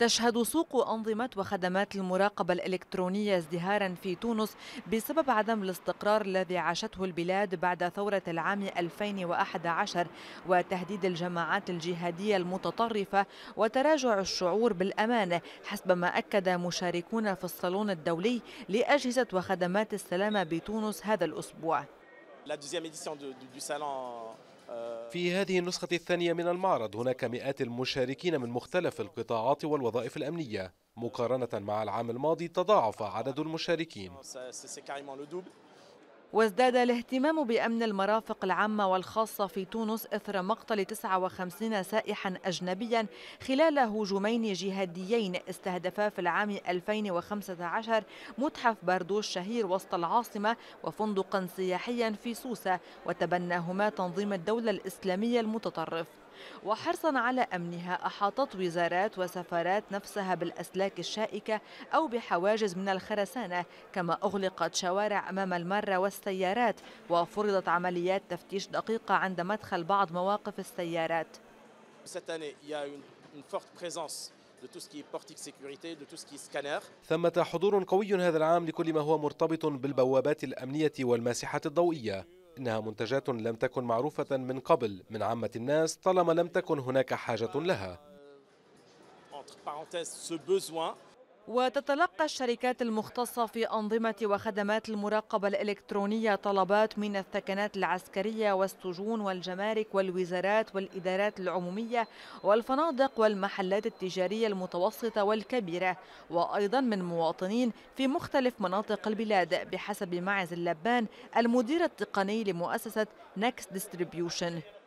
تشهد سوق أنظمة وخدمات المراقبة الإلكترونية ازدهارا في تونس بسبب عدم الاستقرار الذي عاشته البلاد بعد ثورة العام 2011 وتهديد الجماعات الجهادية المتطرفة وتراجع الشعور بالأمان حسب ما أكد مشاركون في الصالون الدولي لأجهزة وخدمات السلامة بتونس هذا الأسبوع. La deuxième édition du, du, du salon في هذه النسخة الثانية من المعرض هناك مئات المشاركين من مختلف القطاعات والوظائف الأمنية مقارنة مع العام الماضي تضاعف عدد المشاركين وازداد الاهتمام بأمن المرافق العامة والخاصة في تونس إثر مقتل 59 سائحا أجنبيا خلال هجومين جهاديين استهدفا في العام 2015 متحف باردو الشهير وسط العاصمة وفندقا سياحيا في سوسة وتبناهما تنظيم الدولة الإسلامية المتطرف وحرصا على أمنها أحاطت وزارات وسفارات نفسها بالأسلاك الشائكة أو بحواجز من الخرسانة كما أغلقت شوارع أمام المرة والسيارات وفرضت عمليات تفتيش دقيقة عند مدخل بعض مواقف السيارات ثمة حضور قوي هذا العام لكل ما هو مرتبط بالبوابات الأمنية والماسحة الضوئية إنها منتجات لم تكن معروفة من قبل من عامة الناس طالما لم تكن هناك حاجة لها وتتلقى الشركات المختصة في أنظمة وخدمات المراقبة الإلكترونية طلبات من الثكنات العسكرية والسجون والجمارك والوزارات والإدارات العمومية والفنادق والمحلات التجارية المتوسطة والكبيرة وأيضا من مواطنين في مختلف مناطق البلاد بحسب معز اللبان المدير التقني لمؤسسة نكس ديستريبيوشن